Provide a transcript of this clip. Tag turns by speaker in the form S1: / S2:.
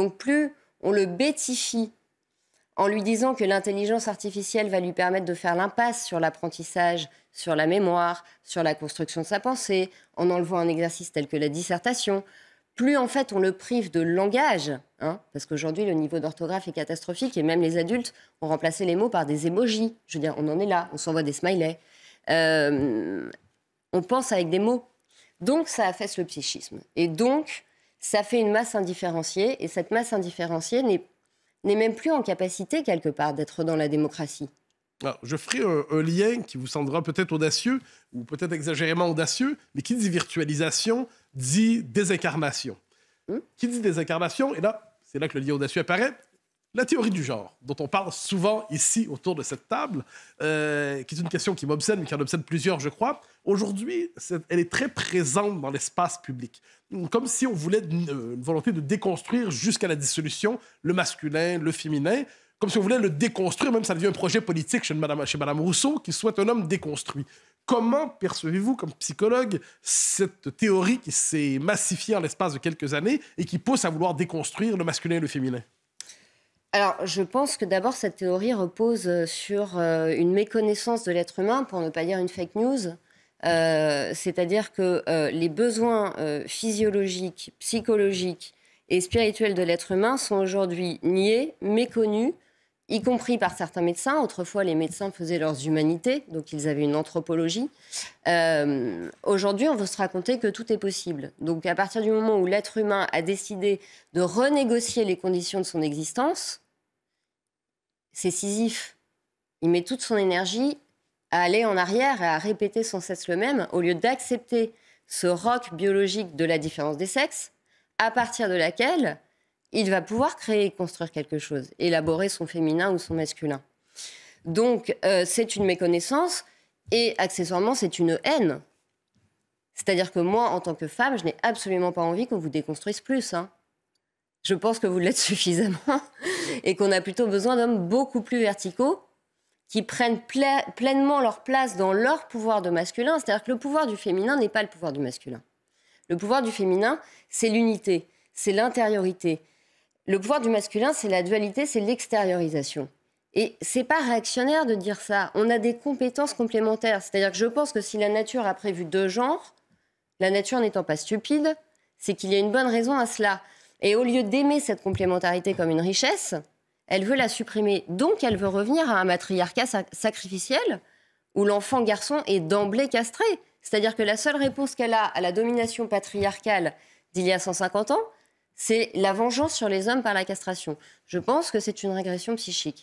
S1: Donc plus on le bêtifie en lui disant que l'intelligence artificielle va lui permettre de faire l'impasse sur l'apprentissage, sur la mémoire, sur la construction de sa pensée, en enlevant un exercice tel que la dissertation, plus en fait on le prive de langage, hein, parce qu'aujourd'hui le niveau d'orthographe est catastrophique et même les adultes ont remplacé les mots par des émojis. Je veux dire, on en est là, on s'envoie des smileys. Euh, on pense avec des mots. Donc ça affaisse le psychisme. Et donc ça fait une masse indifférenciée, et cette masse indifférenciée n'est même plus en capacité, quelque part, d'être dans la démocratie.
S2: je ferai un, lien qui vous semblera peut-être audacieux, ou peut-être exagérément audacieux, mais qui dit virtualisation dit désincarnation. Hmm? Qui dit désincarnation, et là, c'est là que le lien audacieux apparaît, la théorie du genre, dont on parle souvent ici autour de cette table, euh, qui est une question qui m'obsède, mais qui en obsède plusieurs, je crois, aujourd'hui, elle est très présente dans l'espace public. Comme si on voulait euh, une, volonté de déconstruire jusqu'à la dissolution le masculin, le féminin, comme si on voulait le déconstruire, même ça devient un projet politique chez Madame, chez Madame Rousseau, qui souhaite un homme déconstruit. Comment percevez-vous, comme psychologue, cette théorie qui s'est massifiée en l'espace de quelques années et qui pousse à vouloir déconstruire le masculin et le féminin
S1: alors, je pense que d'abord, cette théorie repose euh, sur euh, une méconnaissance de l'être humain, pour ne pas dire une fake news. Euh, c'est-à-dire que les besoins physiologiques, psychologiques et spirituels de l'être humain sont aujourd'hui niés, méconnus, y compris par certains médecins. Autrefois, les médecins faisaient leurs humanités, donc ils avaient une anthropologie. Aujourd'hui, on veut se raconter que tout est possible. Donc à partir du moment où l'être humain a décidé de renégocier les conditions de son existence, c'est Sisyphe. Il met toute son énergie à aller en arrière et à répéter sans cesse le même, au lieu d'accepter ce roc biologique de la différence des sexes, à partir de laquelle il va pouvoir créer et construire quelque chose, élaborer son féminin ou son masculin. Donc, euh, c'est une méconnaissance et accessoirement, c'est une haine. C'est-à-dire que moi, en tant que femme, je n'ai absolument pas envie qu'on vous déconstruise plus. Hein. Je pense que vous l'êtes suffisamment et qu'on a plutôt besoin d'hommes beaucoup plus verticaux qui prennent pleinement leur place dans leur pouvoir de masculin. C'est-à-dire que le pouvoir du féminin n'est pas le pouvoir du masculin. Le pouvoir du féminin, c'est l'unité, c'est l'intériorité. Le pouvoir du masculin, c'est la dualité, c'est l'extériorisation. Et c'est pas réactionnaire de dire ça. On a des compétences complémentaires. C'est-à-dire que je pense que si la nature a prévu deux genres, la nature n'étant pas stupide, c'est qu'il y a une bonne raison à cela. Et au lieu d'aimer cette complémentarité comme une richesse, elle veut la supprimer. Donc elle veut revenir à un matriarcat sacrificiel où l'enfant garçon est d'emblée castré. C'est-à-dire que la seule réponse qu'elle a à la domination patriarcale d'il y a 150 ans, c'est la vengeance sur les hommes par la castration. Je pense que c'est une régression psychique.